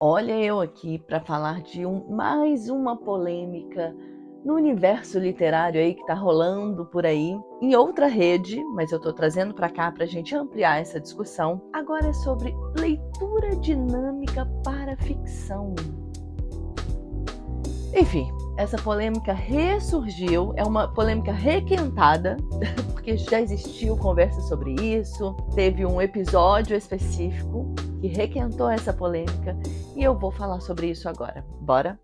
Olha eu aqui para falar de um, mais uma polêmica no universo literário aí que está rolando por aí, em outra rede, mas eu estou trazendo para cá para a gente ampliar essa discussão. Agora é sobre leitura dinâmica para ficção. Enfim, essa polêmica ressurgiu, é uma polêmica requentada, porque já existiu conversa sobre isso, teve um episódio específico que requentou essa polêmica e eu vou falar sobre isso agora. Bora?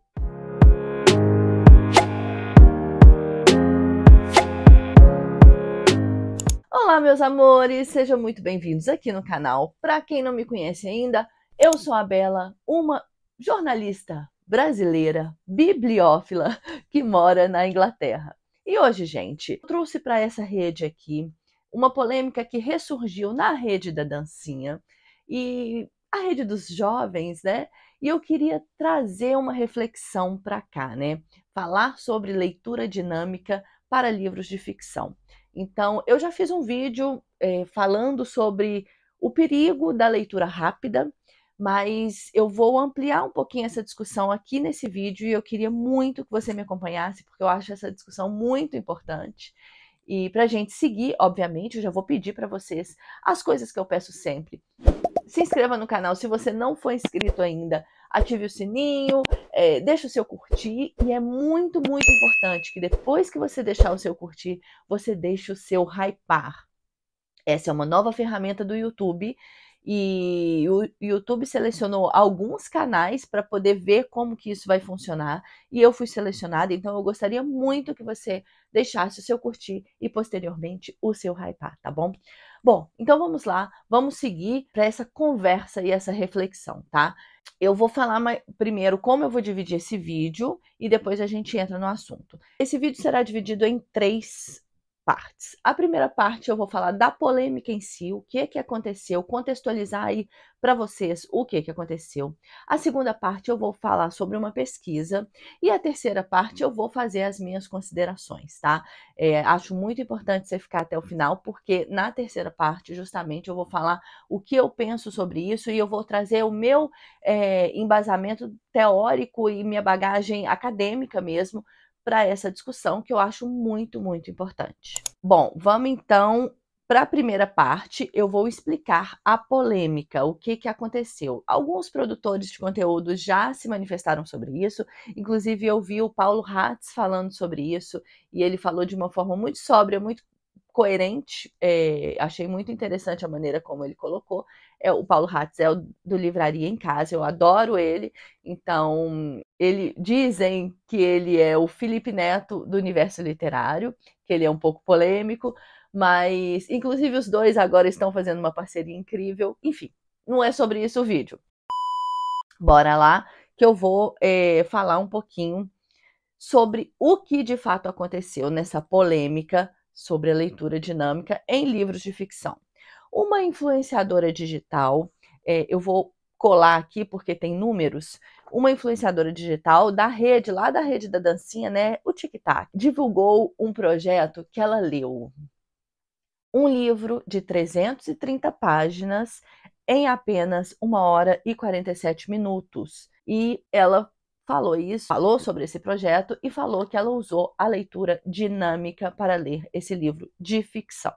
Olá, meus amores, sejam muito bem-vindos aqui no canal. Para quem não me conhece ainda, eu sou a Bela, uma jornalista brasileira, bibliófila que mora na Inglaterra. E hoje, gente, trouxe para essa rede aqui uma polêmica que ressurgiu na rede da dancinha e a rede dos jovens, né? E eu queria trazer uma reflexão para cá, né? Falar sobre leitura dinâmica para livros de ficção. Então, eu já fiz um vídeo é, falando sobre o perigo da leitura rápida, mas eu vou ampliar um pouquinho essa discussão aqui nesse vídeo e eu queria muito que você me acompanhasse, porque eu acho essa discussão muito importante. E para a gente seguir, obviamente, eu já vou pedir para vocês as coisas que eu peço sempre se inscreva no canal se você não for inscrito ainda. Ative o sininho, é, deixe o seu curtir e é muito, muito importante que depois que você deixar o seu curtir, você deixe o seu hypar. Essa é uma nova ferramenta do YouTube e o YouTube selecionou alguns canais para poder ver como que isso vai funcionar e eu fui selecionada, então eu gostaria muito que você deixasse o seu curtir e posteriormente o seu hypar, tá bom? Bom, então vamos lá, vamos seguir para essa conversa e essa reflexão, tá? Eu vou falar primeiro como eu vou dividir esse vídeo e depois a gente entra no assunto. Esse vídeo será dividido em três partes. A primeira parte eu vou falar da polêmica em si, o que é que aconteceu, contextualizar aí para vocês o que que aconteceu. A segunda parte eu vou falar sobre uma pesquisa e a terceira parte eu vou fazer as minhas considerações, tá? É, acho muito importante você ficar até o final porque na terceira parte justamente eu vou falar o que eu penso sobre isso e eu vou trazer o meu é, embasamento teórico e minha bagagem acadêmica mesmo para essa discussão que eu acho muito, muito importante. Bom, vamos então para a primeira parte, eu vou explicar a polêmica, o que, que aconteceu. Alguns produtores de conteúdo já se manifestaram sobre isso, inclusive eu vi o Paulo Ratz falando sobre isso, e ele falou de uma forma muito sóbria, muito coerente, é, achei muito interessante a maneira como ele colocou. É o Paulo Ratzel é do Livraria em Casa, eu adoro ele. Então, ele dizem que ele é o Felipe Neto do universo literário, que ele é um pouco polêmico, mas inclusive os dois agora estão fazendo uma parceria incrível. Enfim, não é sobre isso o vídeo. Bora lá, que eu vou é, falar um pouquinho sobre o que de fato aconteceu nessa polêmica sobre a leitura dinâmica em livros de ficção. Uma influenciadora digital, é, eu vou colar aqui porque tem números, uma influenciadora digital da rede, lá da rede da dancinha, né, o Tic Tac, divulgou um projeto que ela leu. Um livro de 330 páginas em apenas 1 hora e 47 minutos. E ela falou isso, falou sobre esse projeto e falou que ela usou a leitura dinâmica para ler esse livro de ficção.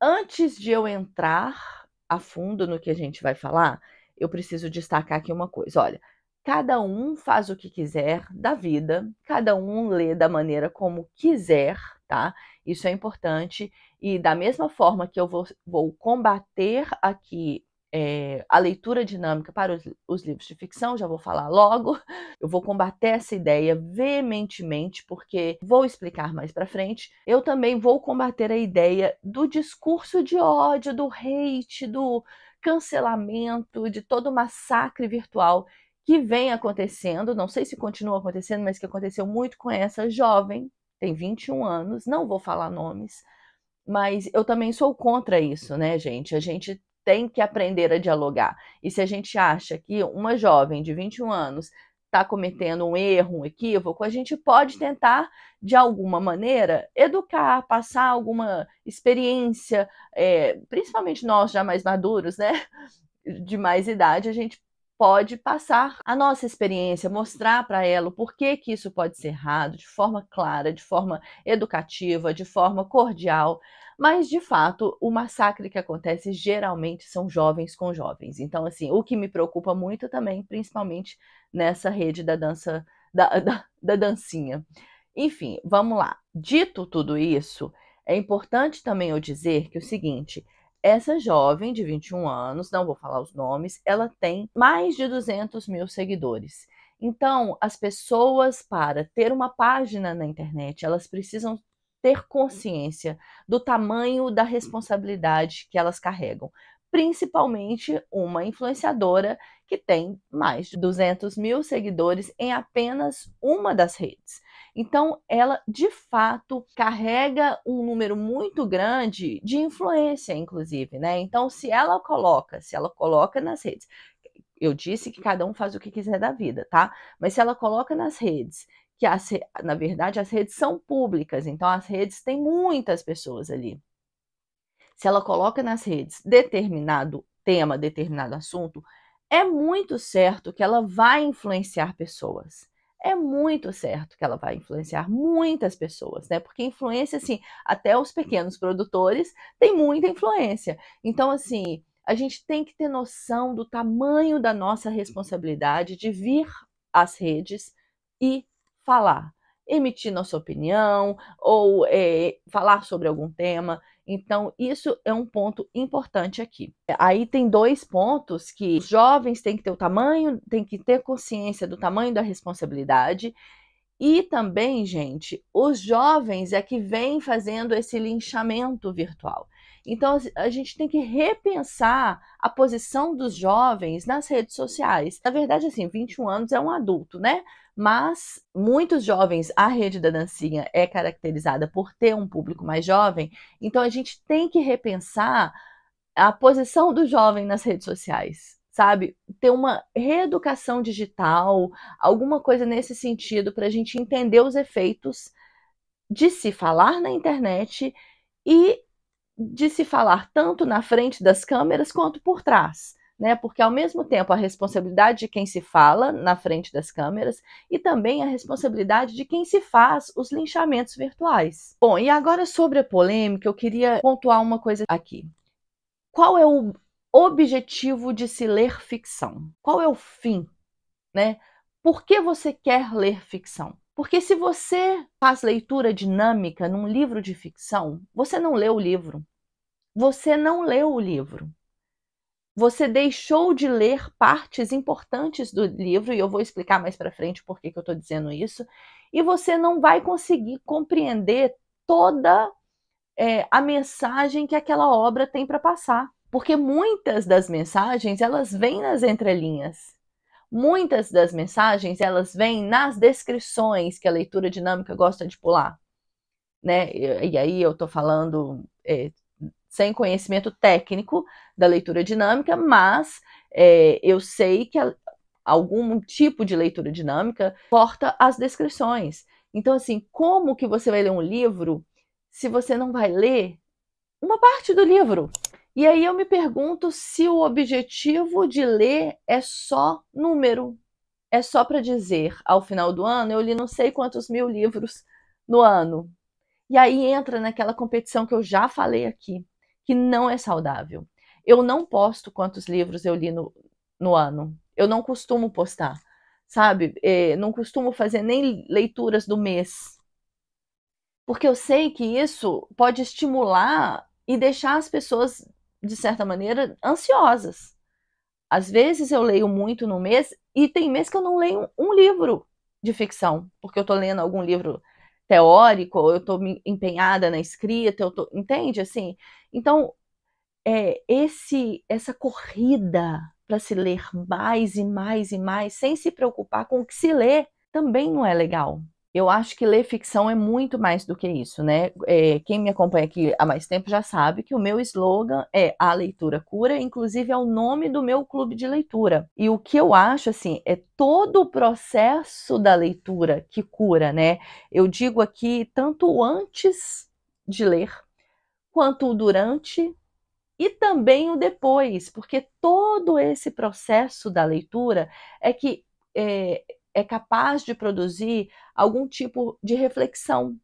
Antes de eu entrar a fundo no que a gente vai falar, eu preciso destacar aqui uma coisa. Olha, cada um faz o que quiser da vida, cada um lê da maneira como quiser, tá? Isso é importante. E da mesma forma que eu vou, vou combater aqui é, a leitura dinâmica para os, os livros de ficção, já vou falar logo. Eu vou combater essa ideia veementemente, porque vou explicar mais para frente. Eu também vou combater a ideia do discurso de ódio, do hate, do cancelamento, de todo massacre virtual que vem acontecendo, não sei se continua acontecendo, mas que aconteceu muito com essa jovem, tem 21 anos, não vou falar nomes, mas eu também sou contra isso, né, gente? A gente tem que aprender a dialogar. E se a gente acha que uma jovem de 21 anos está cometendo um erro, um equívoco, a gente pode tentar, de alguma maneira, educar, passar alguma experiência, é, principalmente nós já mais maduros, né? De mais idade, a gente pode passar a nossa experiência, mostrar para ela o porquê que isso pode ser errado, de forma clara, de forma educativa, de forma cordial. Mas, de fato, o massacre que acontece geralmente são jovens com jovens. Então, assim, o que me preocupa muito também, principalmente nessa rede da dança, da, da, da dancinha. Enfim, vamos lá. Dito tudo isso, é importante também eu dizer que é o seguinte. Essa jovem de 21 anos, não vou falar os nomes, ela tem mais de 200 mil seguidores. Então, as pessoas, para ter uma página na internet, elas precisam ter consciência do tamanho da responsabilidade que elas carregam, principalmente uma influenciadora que tem mais de 200 mil seguidores em apenas uma das redes. Então, ela de fato carrega um número muito grande de influência, inclusive, né? Então, se ela coloca, se ela coloca nas redes, eu disse que cada um faz o que quiser da vida, tá? Mas se ela coloca nas redes que as, na verdade as redes são públicas, então as redes têm muitas pessoas ali. Se ela coloca nas redes determinado tema, determinado assunto, é muito certo que ela vai influenciar pessoas. É muito certo que ela vai influenciar muitas pessoas, né? Porque influência, assim, até os pequenos produtores têm muita influência. Então, assim, a gente tem que ter noção do tamanho da nossa responsabilidade de vir às redes e falar, emitir nossa opinião ou é, falar sobre algum tema. Então, isso é um ponto importante aqui. Aí tem dois pontos que os jovens têm que ter o tamanho, têm que ter consciência do tamanho da responsabilidade. E também, gente, os jovens é que vêm fazendo esse linchamento virtual. Então, a gente tem que repensar a posição dos jovens nas redes sociais. Na verdade, assim, 21 anos é um adulto, né? Mas muitos jovens, a rede da dancinha é caracterizada por ter um público mais jovem, então a gente tem que repensar a posição do jovem nas redes sociais, sabe? Ter uma reeducação digital, alguma coisa nesse sentido, para a gente entender os efeitos de se falar na internet e de se falar tanto na frente das câmeras quanto por trás. Né, porque ao mesmo tempo a responsabilidade de quem se fala na frente das câmeras e também a responsabilidade de quem se faz os linchamentos virtuais. Bom, e agora sobre a polêmica, eu queria pontuar uma coisa aqui. Qual é o objetivo de se ler ficção? Qual é o fim, né? Por que você quer ler ficção? Porque se você faz leitura dinâmica num livro de ficção, você não lê o livro. Você não leu o livro. Você deixou de ler partes importantes do livro, e eu vou explicar mais para frente por que, que eu estou dizendo isso, e você não vai conseguir compreender toda é, a mensagem que aquela obra tem para passar. Porque muitas das mensagens, elas vêm nas entrelinhas. Muitas das mensagens, elas vêm nas descrições que a leitura dinâmica gosta de pular. Né? E aí eu estou falando é, sem conhecimento técnico da leitura dinâmica, mas é, eu sei que a, algum tipo de leitura dinâmica porta as descrições. Então, assim, como que você vai ler um livro se você não vai ler uma parte do livro? E aí eu me pergunto se o objetivo de ler é só número, é só para dizer ao final do ano eu li não sei quantos mil livros no ano. E aí entra naquela competição que eu já falei aqui, que não é saudável. Eu não posto quantos livros eu li no, no ano. Eu não costumo postar, sabe? É, não costumo fazer nem leituras do mês. Porque eu sei que isso pode estimular e deixar as pessoas de certa maneira, ansiosas. Às vezes eu leio muito no mês e tem mês que eu não leio um livro de ficção, porque eu estou lendo algum livro teórico, ou eu estou empenhada na escrita, eu tô, entende assim? Então, é, esse essa corrida para se ler mais e mais e mais, sem se preocupar com o que se lê, também não é legal. Eu acho que ler ficção é muito mais do que isso, né? É, quem me acompanha aqui há mais tempo já sabe que o meu slogan é a leitura cura, inclusive é o nome do meu clube de leitura. E o que eu acho, assim, é todo o processo da leitura que cura, né? Eu digo aqui tanto antes de ler, quanto o durante, e também o depois, porque todo esse processo da leitura é que é, é capaz de produzir algum tipo de reflexão.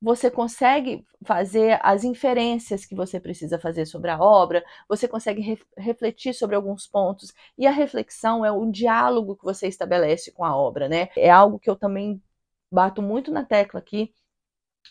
Você consegue fazer as inferências que você precisa fazer sobre a obra, você consegue re refletir sobre alguns pontos, e a reflexão é um diálogo que você estabelece com a obra, né? É algo que eu também bato muito na tecla aqui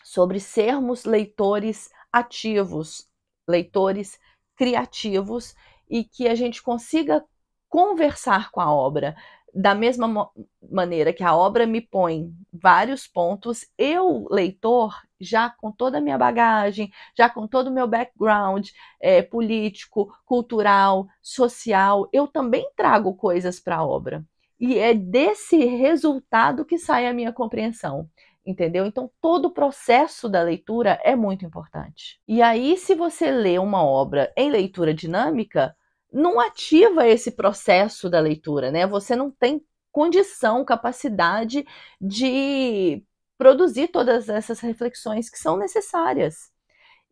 sobre sermos leitores ativos, leitores criativos e que a gente consiga conversar com a obra, da mesma maneira que a obra me põe vários pontos, eu, leitor, já com toda a minha bagagem, já com todo o meu background é, político, cultural, social, eu também trago coisas para a obra. E é desse resultado que sai a minha compreensão entendeu? Então, todo o processo da leitura é muito importante. E aí, se você lê uma obra em leitura dinâmica, não ativa esse processo da leitura, né? Você não tem condição, capacidade de produzir todas essas reflexões que são necessárias.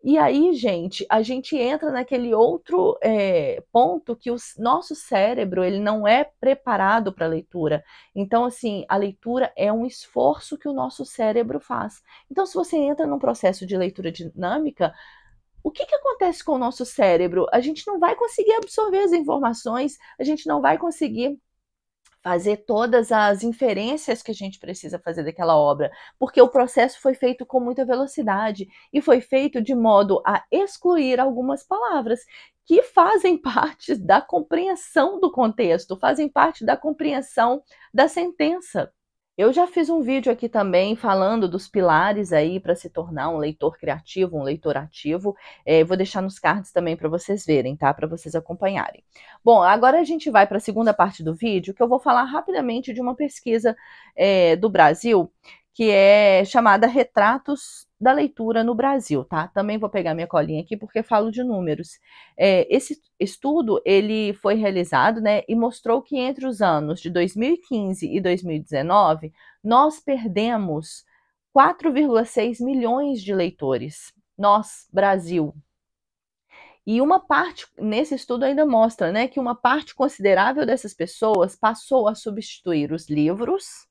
E aí, gente, a gente entra naquele outro é, ponto que o nosso cérebro ele não é preparado para a leitura. Então, assim, a leitura é um esforço que o nosso cérebro faz. Então, se você entra num processo de leitura dinâmica, o que, que acontece com o nosso cérebro? A gente não vai conseguir absorver as informações, a gente não vai conseguir fazer todas as inferências que a gente precisa fazer daquela obra, porque o processo foi feito com muita velocidade e foi feito de modo a excluir algumas palavras que fazem parte da compreensão do contexto, fazem parte da compreensão da sentença. Eu já fiz um vídeo aqui também falando dos pilares aí para se tornar um leitor criativo, um leitor ativo. É, vou deixar nos cards também para vocês verem, tá? Para vocês acompanharem. Bom, agora a gente vai para a segunda parte do vídeo, que eu vou falar rapidamente de uma pesquisa é, do Brasil que é chamada Retratos da Leitura no Brasil, tá? Também vou pegar minha colinha aqui porque falo de números. É, esse estudo ele foi realizado, né, e mostrou que entre os anos de 2015 e 2019 nós perdemos 4,6 milhões de leitores. Nós, Brasil, e uma parte, nesse estudo ainda mostra, né, que uma parte considerável dessas pessoas passou a substituir os livros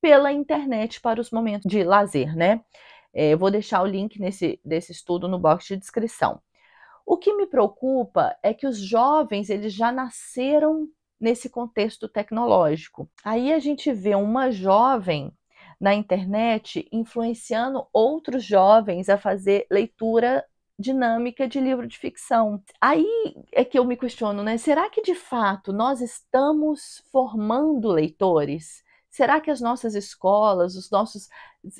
pela internet para os momentos de lazer, né? É, eu vou deixar o link nesse, desse estudo no box de descrição. O que me preocupa é que os jovens eles já nasceram nesse contexto tecnológico. Aí a gente vê uma jovem na internet influenciando outros jovens a fazer leitura dinâmica de livro de ficção. Aí é que eu me questiono, né? Será que de fato nós estamos formando leitores? Será que as nossas escolas, os nossos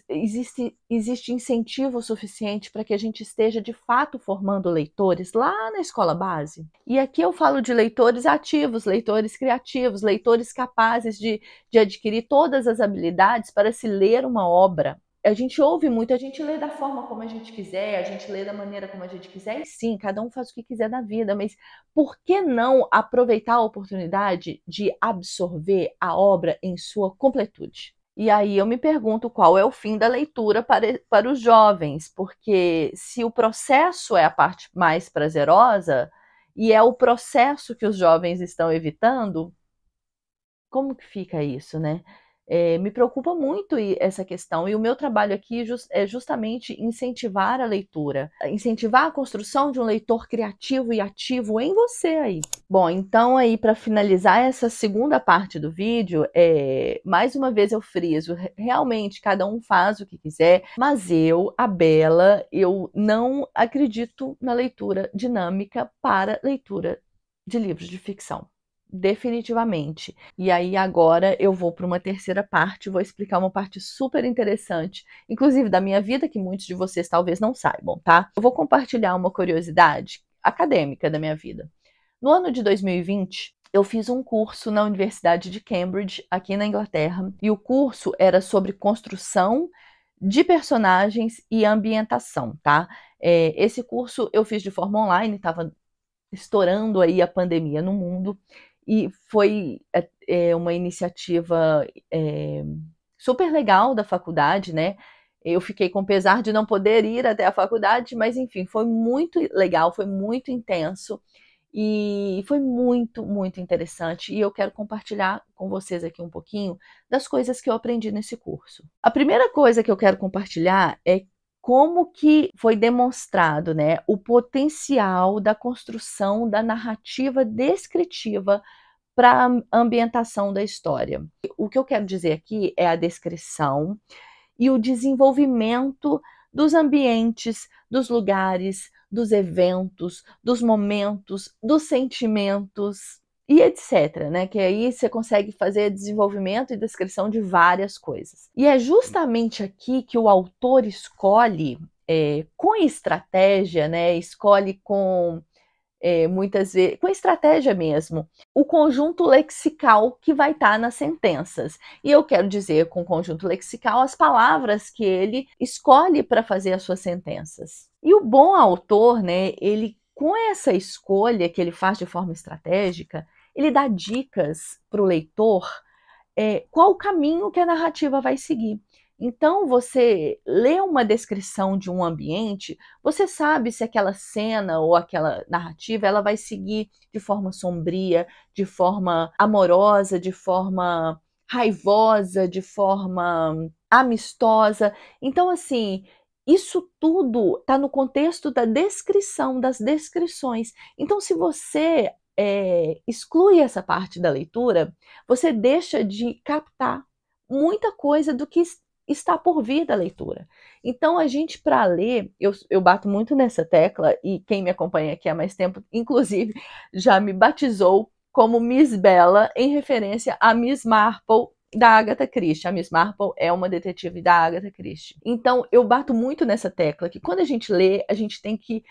existe, existe incentivo suficiente para que a gente esteja de fato formando leitores lá na escola base? E aqui eu falo de leitores ativos, leitores criativos, leitores capazes de, de adquirir todas as habilidades para se ler uma obra a gente ouve muito, a gente lê da forma como a gente quiser, a gente lê da maneira como a gente quiser, e sim, cada um faz o que quiser da vida, mas por que não aproveitar a oportunidade de absorver a obra em sua completude? E aí eu me pergunto qual é o fim da leitura para, para os jovens, porque se o processo é a parte mais prazerosa e é o processo que os jovens estão evitando, como que fica isso, né? É, me preocupa muito essa questão, e o meu trabalho aqui é justamente incentivar a leitura, incentivar a construção de um leitor criativo e ativo em você aí. Bom, então aí para finalizar essa segunda parte do vídeo, é, mais uma vez eu friso, realmente cada um faz o que quiser, mas eu, a Bela, eu não acredito na leitura dinâmica para leitura de livros de ficção definitivamente. E aí agora eu vou para uma terceira parte, vou explicar uma parte super interessante, inclusive da minha vida que muitos de vocês talvez não saibam, tá? Eu vou compartilhar uma curiosidade acadêmica da minha vida. No ano de 2020, eu fiz um curso na Universidade de Cambridge, aqui na Inglaterra, e o curso era sobre construção de personagens e ambientação, tá? É, esse curso eu fiz de forma online, estava estourando aí a pandemia no mundo. E foi é, é, uma iniciativa é, super legal da faculdade, né? Eu fiquei com pesar de não poder ir até a faculdade, mas enfim, foi muito legal, foi muito intenso e foi muito, muito interessante. E eu quero compartilhar com vocês aqui um pouquinho das coisas que eu aprendi nesse curso. A primeira coisa que eu quero compartilhar é como que foi demonstrado né, o potencial da construção da narrativa descritiva para a ambientação da história. O que eu quero dizer aqui é a descrição e o desenvolvimento dos ambientes, dos lugares, dos eventos, dos momentos, dos sentimentos e etc, né? Que aí você consegue fazer desenvolvimento e descrição de várias coisas. E é justamente aqui que o autor escolhe é, com estratégia, né? Escolhe com é, muitas vezes, com estratégia mesmo, o conjunto lexical que vai estar tá nas sentenças. E eu quero dizer com conjunto lexical as palavras que ele escolhe para fazer as suas sentenças. E o bom autor, né? Ele com essa escolha que ele faz de forma estratégica, ele dá dicas para o leitor é, qual o caminho que a narrativa vai seguir. Então, você lê uma descrição de um ambiente, você sabe se aquela cena ou aquela narrativa ela vai seguir de forma sombria, de forma amorosa, de forma raivosa, de forma amistosa. Então, assim, isso tudo está no contexto da descrição, das descrições. Então, se você é, exclui essa parte da leitura, você deixa de captar muita coisa do que está por vir da leitura. Então, a gente, para ler, eu, eu bato muito nessa tecla, e quem me acompanha aqui há mais tempo, inclusive, já me batizou como Miss Bella, em referência a Miss Marple da Agatha Christie. A Miss Marple é uma detetive da Agatha Christie. Então, eu bato muito nessa tecla que quando a gente lê, a gente tem que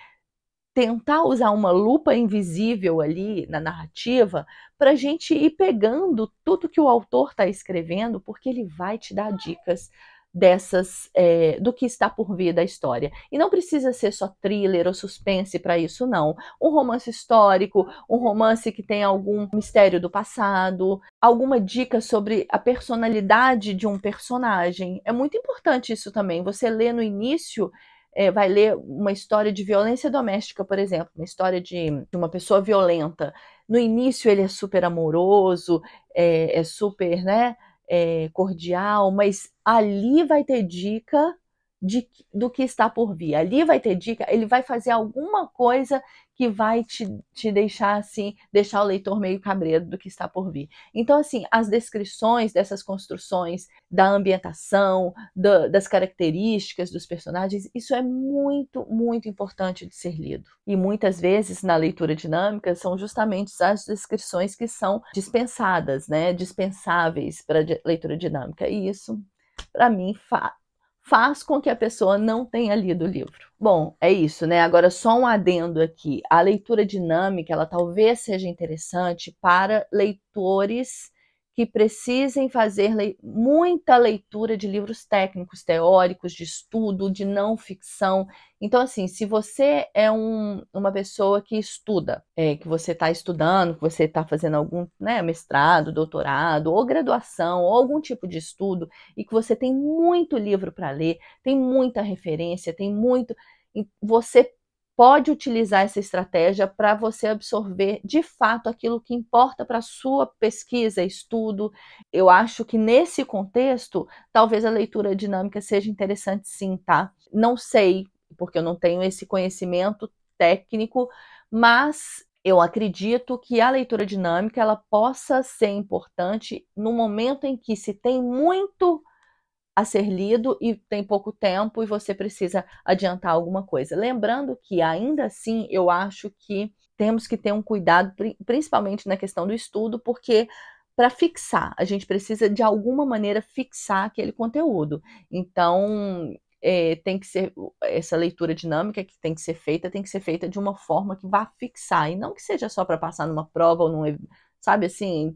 tentar usar uma lupa invisível ali na narrativa para a gente ir pegando tudo que o autor está escrevendo, porque ele vai te dar dicas dessas é, do que está por vir da história. E não precisa ser só thriller ou suspense para isso, não. Um romance histórico, um romance que tem algum mistério do passado, alguma dica sobre a personalidade de um personagem. É muito importante isso também. Você lê no início é, vai ler uma história de violência doméstica, por exemplo, uma história de, de uma pessoa violenta, no início ele é super amoroso, é, é super, né, é, cordial, mas ali vai ter dica de, do que está por vir. Ali vai ter dica, ele vai fazer alguma coisa que vai te, te deixar assim, deixar o leitor meio cabreiro do que está por vir. Então, assim, as descrições dessas construções, da ambientação, do, das características dos personagens, isso é muito, muito importante de ser lido. E muitas vezes, na leitura dinâmica, são justamente as descrições que são dispensadas, né? Dispensáveis para leitura dinâmica. E isso, para mim, faz com que a pessoa não tenha lido o livro. Bom, é isso, né? Agora só um adendo aqui. A leitura dinâmica, ela talvez seja interessante para leitores que precisem fazer le muita leitura de livros técnicos, teóricos, de estudo, de não ficção. Então, assim, se você é um, uma pessoa que estuda, é, que você está estudando, que você está fazendo algum né, mestrado, doutorado, ou graduação, ou algum tipo de estudo, e que você tem muito livro para ler, tem muita referência, tem muito. Você pode utilizar essa estratégia para você absorver de fato aquilo que importa para sua pesquisa, estudo. Eu acho que nesse contexto, talvez a leitura dinâmica seja interessante sim, tá? Não sei, porque eu não tenho esse conhecimento técnico, mas eu acredito que a leitura dinâmica ela possa ser importante no momento em que se tem muito a ser lido e tem pouco tempo e você precisa adiantar alguma coisa. Lembrando que ainda assim eu acho que temos que ter um cuidado, principalmente na questão do estudo, porque para fixar, a gente precisa de alguma maneira fixar aquele conteúdo. Então, é, tem que ser essa leitura dinâmica que tem que ser feita, tem que ser feita de uma forma que vá fixar e não que seja só para passar numa prova ou num, sabe assim,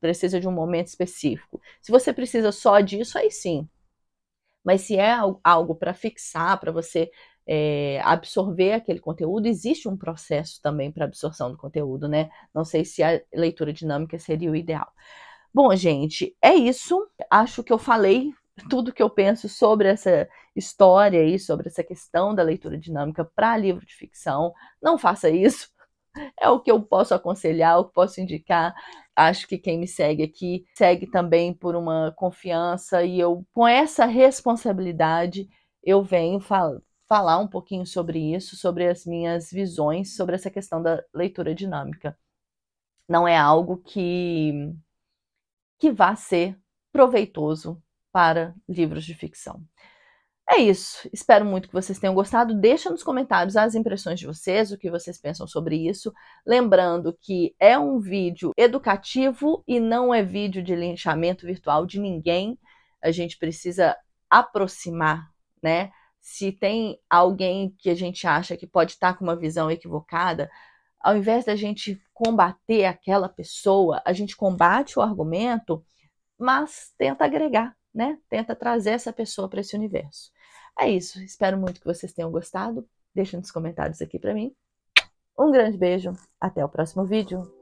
precisa de um momento específico. Se você precisa só disso, aí sim. Mas se é algo para fixar, para você é, absorver aquele conteúdo, existe um processo também para absorção do conteúdo, né? Não sei se a leitura dinâmica seria o ideal. Bom, gente, é isso. Acho que eu falei tudo que eu penso sobre essa história e sobre essa questão da leitura dinâmica para livro de ficção. Não faça isso é o que eu posso aconselhar, o que posso indicar. Acho que quem me segue aqui segue também por uma confiança e eu, com essa responsabilidade, eu venho fal falar um pouquinho sobre isso, sobre as minhas visões sobre essa questão da leitura dinâmica. Não é algo que que vá ser proveitoso para livros de ficção. É isso. Espero muito que vocês tenham gostado. Deixa nos comentários as impressões de vocês, o que vocês pensam sobre isso. Lembrando que é um vídeo educativo e não é vídeo de linchamento virtual de ninguém. A gente precisa aproximar, né? Se tem alguém que a gente acha que pode estar com uma visão equivocada, ao invés da gente combater aquela pessoa, a gente combate o argumento, mas tenta agregar, né? Tenta trazer essa pessoa para esse universo. É isso. Espero muito que vocês tenham gostado. Deixem nos comentários aqui para mim. Um grande beijo. Até o próximo vídeo.